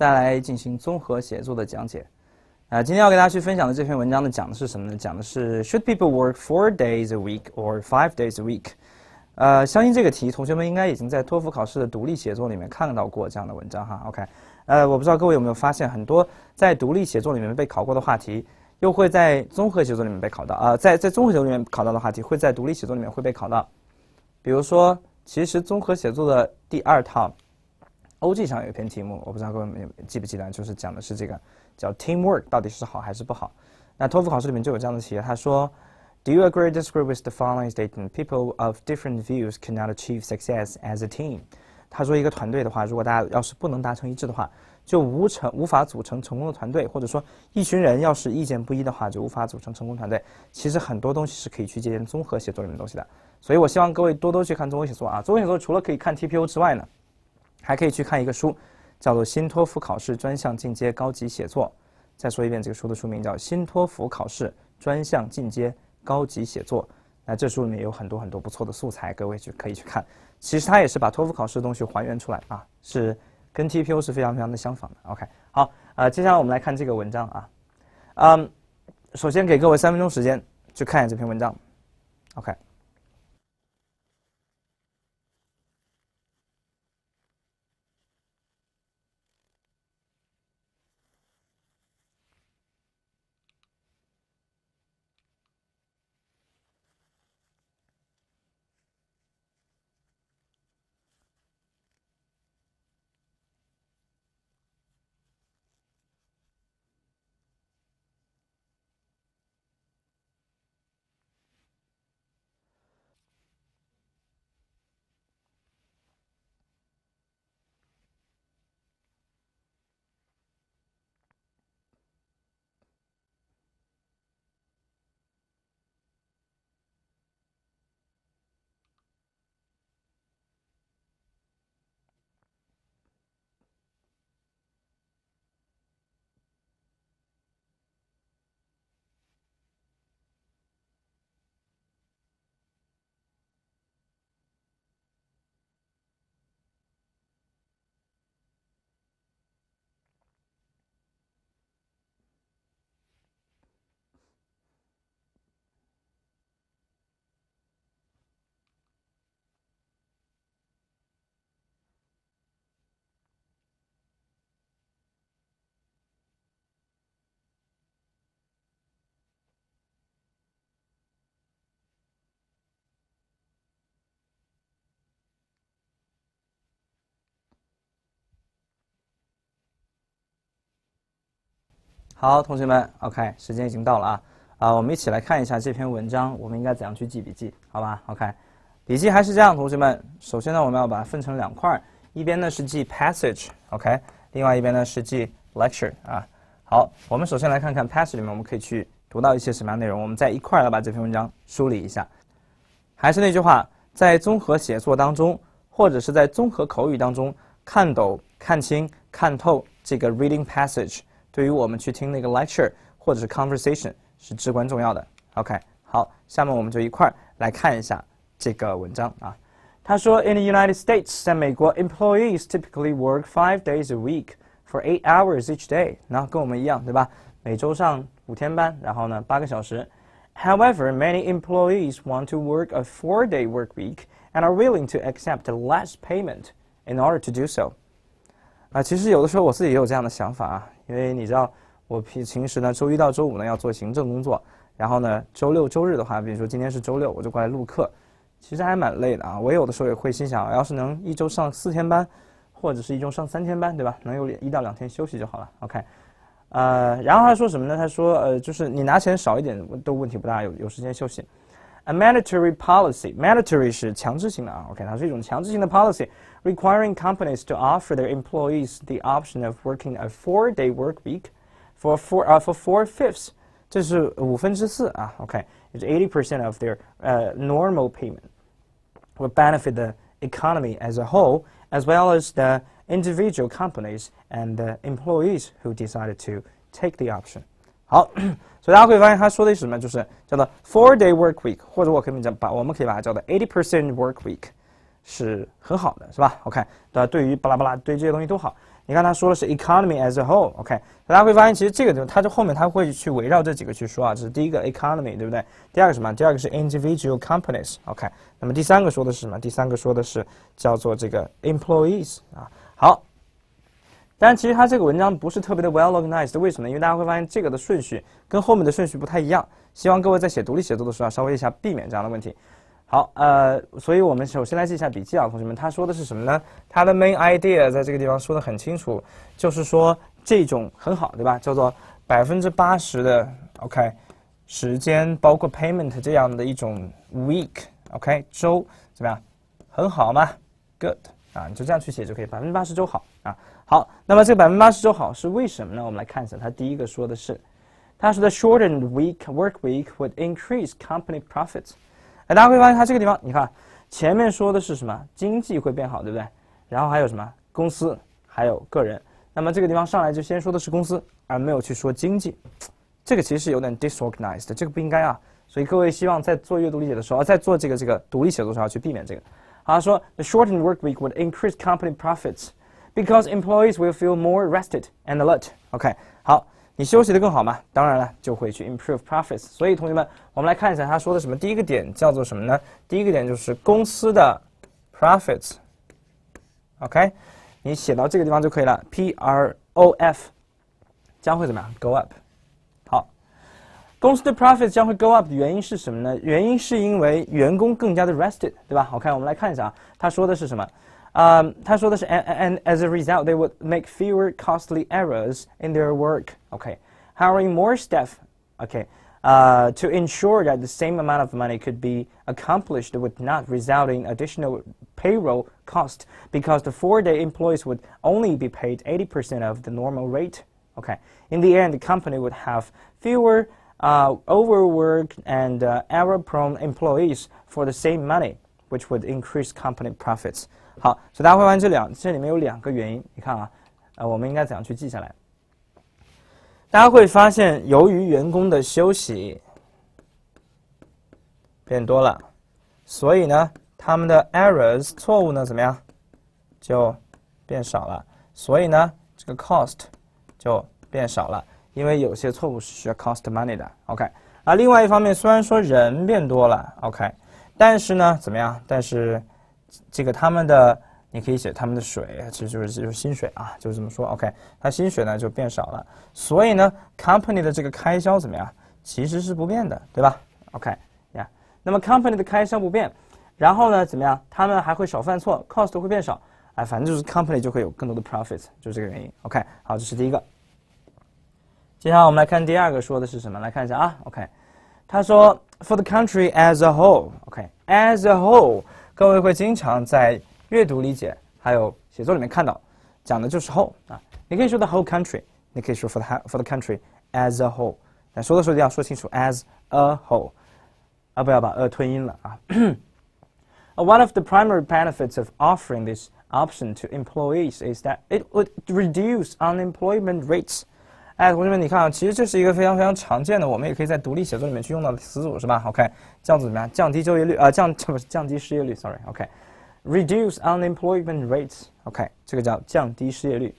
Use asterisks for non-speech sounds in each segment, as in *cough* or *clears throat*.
再来进行综合写作的讲解啊！今天要给大家去分享的这篇文章呢，讲的是什么呢？讲的是 Should people work four days a week or five days a week？呃，相信这个题，同学们应该已经在托福考试的独立写作里面看到过这样的文章哈。OK，呃，我不知道各位有没有发现，很多在独立写作里面被考过的话题，又会在综合写作里面被考到啊！在在综合写作里面考到的话题，会在独立写作里面会被考到。比如说，其实综合写作的第二套。o g 上有一篇题目，我不知道各位记不记得，就是讲的是这个叫 teamwork 到底是好还是不好。那托福考试里面就有这样的题，他说，Do you agree disagree with the following statement? People of different views cannot achieve success as a team。他说一个团队的话，如果大家要是不能达成一致的话，就无成无法组成成功的团队，或者说一群人要是意见不一的话，就无法组成成功团队。其实很多东西是可以去借鉴综合写作里面东西的，所以我希望各位多多去看综合写作啊，综合写作除了可以看 TPO 之外呢。还可以去看一个书，叫做《新托福考试专项进阶高级写作》。再说一遍，这个书的书名叫《新托福考试专项进阶高级写作》。那这书里面有很多很多不错的素材，各位就可以去看。其实它也是把托福考试的东西还原出来啊，是跟 TPO 是非常非常的相仿的。OK，好，呃，接下来我们来看这个文章啊，嗯，首先给各位三分钟时间去看一下这篇文章，OK。好，同学们，OK，时间已经到了啊！啊，我们一起来看一下这篇文章，我们应该怎样去记笔记，好吧？OK，笔记还是这样，同学们。首先呢，我们要把它分成两块，一边呢是记 passage，OK，另外一边呢是记 lecture 啊。好，我们首先来看看 passage 里面我们可以去读到一些什么样内容？我们在一块来把这篇文章梳理一下。还是那句话，在综合写作当中，或者是在综合口语当中，看懂、看清、看透这个 reading passage。对于我们去听那个 lecture 或者是 conversation 是至关重要的。OK，好，下面我们就一块儿来看一下这个文章啊。他说，In the United States，在美国，employees typically work five days a week for eight hours each day。然后跟我们一样，对吧？每周上五天班，然后呢八个小时。However, many employees want to work a four-day work week and are willing to accept less payment in order to do so. 啊，其实有的时候我自己也有这样的想法啊，因为你知道，我平平时呢，周一到周五呢要做行政工作，然后呢，周六、周日的话，比如说今天是周六，我就过来录课，其实还蛮累的啊。我有的时候也会心想，要是能一周上四天班，或者是一周上三天班，对吧？能有一到两天休息就好了。OK，呃，然后他说什么呢？他说，呃，就是你拿钱少一点都问题不大，有有时间休息。A mandatory policy，mandatory 是强制性的啊。OK，它是一种强制性的 policy。requiring companies to offer their employees the option of working a four-day work week for four uh, for four-fifths. 这是五分之四啊，OK, 80% of their uh, normal payment will benefit the economy as a whole, as well as the individual companies and the employees who decided to take the option. 4 *coughs* four-day work week，或者我可以讲把我们可以把它叫做 eighty percent work week。是很好的，是吧？OK，吧。对于巴拉巴拉对这些东西都好。你看他说的是 economy as a whole，OK，大家会发现其实这个就它这后面它会去围绕这几个去说啊，这是第一个 economy，对不对？第二个什么？第二个是 individual companies，OK。那么第三个说的是什么？第三个说的是叫做这个 employees，啊，好。但其实他这个文章不是特别的 well organized，为什么？因为大家会发现这个的顺序跟后面的顺序不太一样。希望各位在写独立写作的时候啊，稍微一下避免这样的问题。好，呃，所以我们首先来记一下笔记啊，同学们。他说的是什么呢？他的 main idea 在这个地方说的很清楚，就是说这种很好，对吧？叫做百分之八十的 OK 时间，包括 payment 这样的一种 week OK 周，怎么样？很好吗？Good 啊，你就这样去写就可以。百分之八十周好啊。好，那么这百分之八十周好是为什么呢？我们来看一下，他第一个说的是，他说 the shortened week work week would increase company profits。大家会发现它这个地方，你看前面说的是什么？经济会变好，对不对？然后还有什么公司，还有个人。那么这个地方上来就先说的是公司，而没有去说经济，这个其实有点 disorganized，这个不应该啊。所以各位希望在做阅读理解的时候，在做这个这个独立写作的时候去避免这个。好，说 the shortened work week would increase company profits because employees will feel more rested and alert。OK，好。你休息的更好嘛？当然了，就会去 improve profits。所以同学们，我们来看一下他说的什么。第一个点叫做什么呢？第一个点就是公司的 profits。OK，你写到这个地方就可以了。P R O F 将会怎么样？Go up。好，公司的 profits 将会 go up 的原因是什么呢？原因是因为员工更加的 rested，对吧？OK，我们来看一下啊，他说的是什么？Um, and as a result, they would make fewer costly errors in their work. Okay, hiring more staff. Okay, uh, to ensure that the same amount of money could be accomplished without not additional payroll cost because the four-day employees would only be paid 80% of the normal rate. Okay, in the end, the company would have fewer uh, overworked and uh, error-prone employees for the same money, which would increase company profits. 好，所以大家会发现这两这里面有两个原因。你看啊，呃，我们应该怎样去记下来？大家会发现，由于员工的休息变多了，所以呢，他们的 errors 错误呢怎么样就变少了？所以呢，这个 cost 就变少了，因为有些错误是需要 cost money 的。OK，啊，另外一方面，虽然说人变多了，OK，但是呢，怎么样？但是这个他们的，你可以写他们的水，其实就是就是薪水啊，就是这么说。OK，他薪水呢就变少了，所以呢，company 的这个开销怎么样？其实是不变的，对吧？OK，呀，那么 company 的开销不变，然后呢，怎么样？他们还会少犯错，cost 会变少，哎，反正就是 company 就会有更多的 profit，就是这个原因。OK，好，这是第一个。接下来我们来看第二个说的是什么？来看一下啊。OK，他说，for the country as a whole。OK，as a whole。各位会经常在阅读理解还有写作里面看到，讲的就是 whole 啊，你可以说 the whole country，你可以说 for the for the country as a whole，但说的时候一定要说清楚 as a whole，啊不要把 a 吞音了啊。One *clears throat* of the primary benefits of offering this option to employees is that it would reduce unemployment rates 哎，同学们，你看啊，其实这是一个非常非常常见的，我们也可以在独立写作里面去用到的词组，是吧？OK，叫做怎么样？降低就业率啊、呃，降不是降低失业率，sorry，OK，reduce、okay. unemployment rates，OK，、okay, 这个叫降低失业率。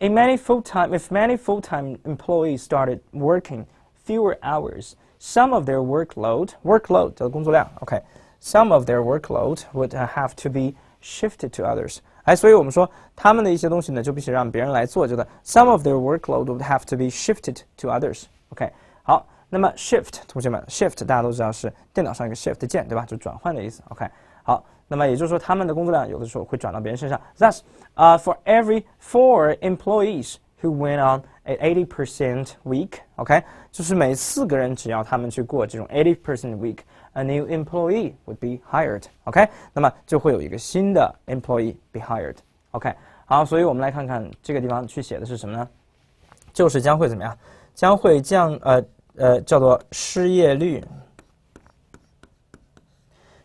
In many full-time, if many full-time employees started working fewer hours, some of their workload, workload 叫工作量，OK，some、okay, of their workload would have to be shifted to others. 哎，所以我们说他们的一些东西呢，就必须让别人来做。就是 some of their workload would have to be shifted to others。OK，好，那么 shift，同学们，shift 大家都知道是电脑上一个 shift 键，对吧？就转换的意思。OK，好，那么也就是说他们的工作量有的时候会转到别人身上。Thus, uh, for every four employees who went on A eighty percent week，OK，就是每四个人只要他们去过这种 eighty percent week，a new employee would be hired，OK，那么就会有一个新的 employee be hired，OK，好，所以我们来看看这个地方去写的是什么呢？就是将会怎么样？将会降呃呃叫做失业率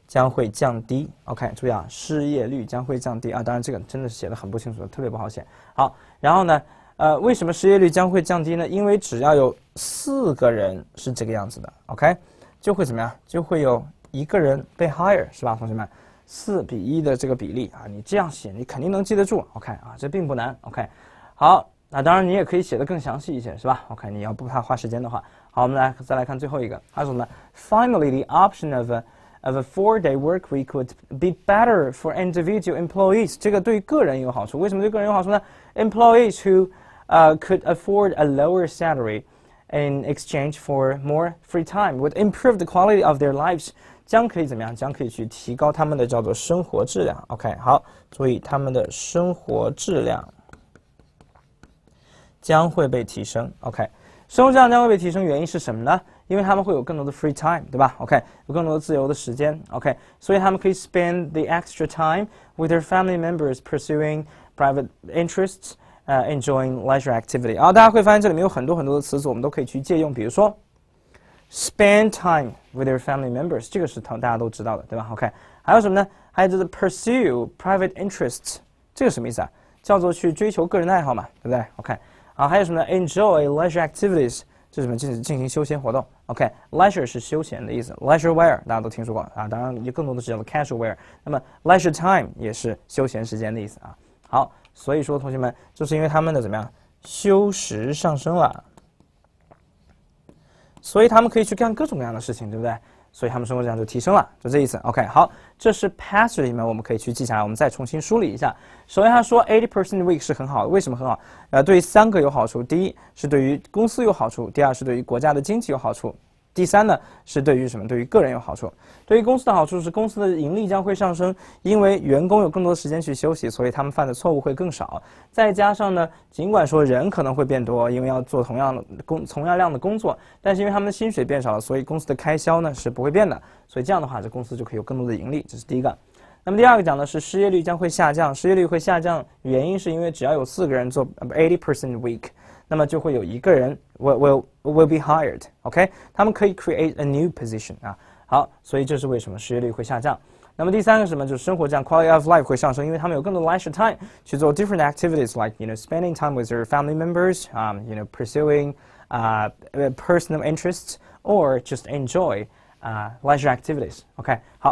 将会降低，OK，注意啊，失业率将会降低啊，当然这个真的是写的很不清楚，特别不好写。好，然后呢？呃，为什么失业率将会降低呢？因为只要有四个人是这个样子的，OK，就会怎么样？就会有一个人被 hire，是吧？同学们，四比一的这个比例啊，你这样写你肯定能记得住，OK 啊，这并不难，OK。好，那当然你也可以写的更详细一些，是吧？OK，你要不怕花时间的话。好，我们来再来看最后一个，它说什么？Finally，the option of of a four-day work week w o u l d be better for individual employees。这个对个人有好处，为什么对个人有好处呢？Employees who uh, could afford a lower salary in exchange for more free time would improve the quality of their lives. lives，将可以怎么样？将可以去提高他们的叫做生活质量。OK，好，注意他们的生活质量将会被提升。OK，生活质量将会被提升，原因是什么呢？因为他们会有更多的 free time，对吧？OK，有更多的自由的时间。OK，所以他们可以 spend the extra time with their family members pursuing private interests。呃 e n j o y leisure activity 啊，大家会发现这里面有很多很多的词组，我们都可以去借用。比如说，spend time with y o u r family members，这个是同大家都知道的，对吧？OK，还有什么呢？还有就是 pursue private interests，这个什么意思啊？叫做去追求个人爱好嘛，对不对？OK，啊，还有什么呢？enjoy leisure activities，这什么？进进行休闲活动。OK，leisure 是休闲的意思，leisure wear 大家都听说过啊，当然也更多的是叫做 casual wear。那么 leisure time 也是休闲时间的意思啊。好。所以说，同学们就是因为他们的怎么样，休时上升了，所以他们可以去干各种各样的事情，对不对？所以他们生活质量就提升了，就这意思。OK，好，这是 past 里面我们可以去记下来，我们再重新梳理一下。首先他说 eighty percent week 是很好的，为什么很好？呃，对三个有好处：第一是对于公司有好处，第二是对于国家的经济有好处。第三呢，是对于什么？对于个人有好处，对于公司的好处是公司的盈利将会上升，因为员工有更多的时间去休息，所以他们犯的错误会更少。再加上呢，尽管说人可能会变多，因为要做同样的工、同样量的工作，但是因为他们的薪水变少了，所以公司的开销呢是不会变的。所以这样的话，这公司就可以有更多的盈利。这是第一个。那么第二个讲的是失业率将会下降，失业率会下降，原因是因为只要有四个人做，eighty percent week。那么就会有一个人 will will will be hired。OK，他们可以 create a new position 啊。好，所以这是为什么失业率会下降。那么第三个什么就是生活这样 quality of life 会上升，因为他们有更多 leisure time 去做 different activities like you know spending time with their family members, um, know pursuing uh personal interests or just enjoy uh leisure activities. OK，好，